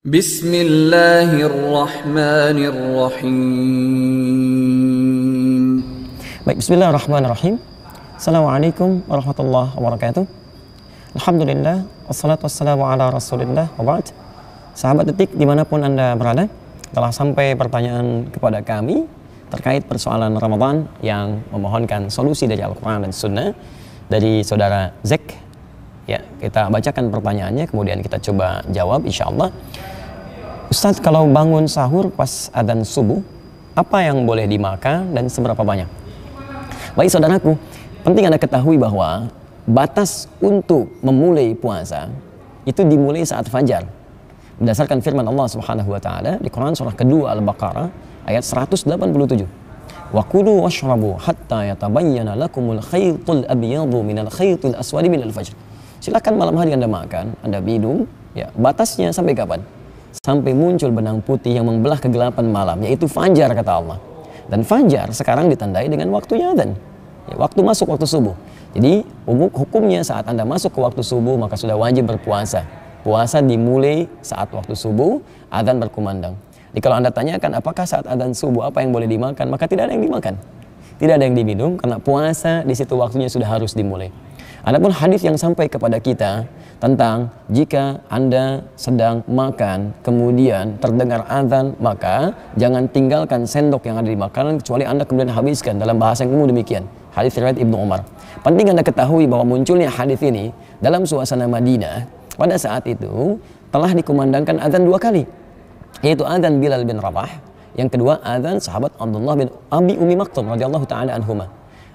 Bismillahirrahmanirrahim. Baik, bismillahirrahmanirrahim. Assalamualaikum warahmatullahi wabarakatuh. Alhamdulillah, wassalatu wassalamu ala rasulillah wa ba'd. Sahabat detik dimanapun Anda berada, telah sampai pertanyaan kepada kami terkait persoalan Ramadan yang memohonkan solusi dari Al-Quran dan Sunnah dari Saudara Zek Ya, kita bacakan pertanyaannya, kemudian kita coba jawab insya Allah. Ustadz, kalau bangun sahur pas adzan subuh, apa yang boleh dimakan dan seberapa banyak? Baik saudaraku, penting Anda ketahui bahwa batas untuk memulai puasa itu dimulai saat fajar. Berdasarkan firman Allah Subhanahu wa taala di Quran surah kedua Al-Baqarah ayat 187. Wa kulu washrabu hatta yatabayyana lakumul khaytul مِنَ minal khaytil aswadi minal fajr silahkan malam hari Anda makan, Anda minum, ya. Batasnya sampai kapan? Sampai muncul benang putih yang membelah kegelapan malam, yaitu fajar kata Allah. Dan fajar sekarang ditandai dengan waktunya dan ya, waktu masuk waktu subuh. Jadi hukumnya saat Anda masuk ke waktu subuh maka sudah wajib berpuasa. Puasa dimulai saat waktu subuh, adzan berkumandang. Jadi kalau Anda tanyakan apakah saat adzan subuh apa yang boleh dimakan, maka tidak ada yang dimakan. Tidak ada yang diminum karena puasa di situ waktunya sudah harus dimulai. Adapun hadis yang sampai kepada kita tentang jika Anda sedang makan kemudian terdengar azan maka jangan tinggalkan sendok yang ada di makanan kecuali Anda kemudian habiskan dalam bahasa yang umum demikian. Hadis riwayat Ibnu Umar. Penting Anda ketahui bahwa munculnya hadis ini dalam suasana Madinah pada saat itu telah dikumandangkan azan dua kali yaitu azan Bilal bin Rabah yang kedua azan sahabat Abdullah bin Abi Umi Maktum radhiyallahu taala anhuma.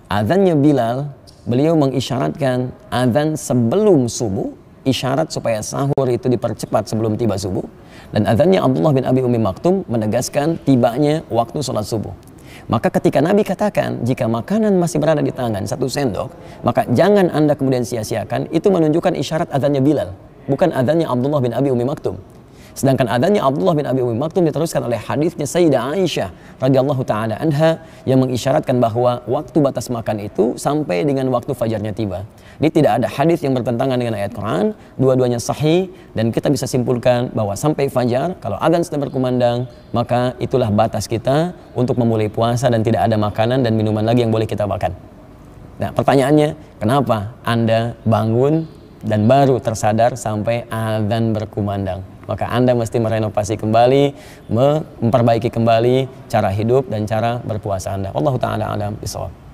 Azannya Bilal beliau mengisyaratkan azan sebelum subuh isyarat supaya sahur itu dipercepat sebelum tiba subuh dan azannya Abdullah bin Abi Umi Maktum menegaskan tibanya waktu sholat subuh maka ketika Nabi katakan jika makanan masih berada di tangan satu sendok maka jangan anda kemudian sia-siakan itu menunjukkan isyarat azannya Bilal bukan azannya Abdullah bin Abi Umi Maktum Sedangkan adanya Abdullah bin Abi Umi Maktum diteruskan oleh hadisnya Sayyidah Aisyah radhiyallahu taala anha yang mengisyaratkan bahwa waktu batas makan itu sampai dengan waktu fajarnya tiba. Jadi tidak ada hadis yang bertentangan dengan ayat Quran, dua-duanya sahih dan kita bisa simpulkan bahwa sampai fajar kalau agan sedang berkumandang maka itulah batas kita untuk memulai puasa dan tidak ada makanan dan minuman lagi yang boleh kita makan. Nah, pertanyaannya, kenapa Anda bangun dan baru tersadar sampai azan berkumandang? maka Anda mesti merenovasi kembali, memperbaiki kembali cara hidup dan cara berpuasa Anda. Allah Ta'ala alam bisawab.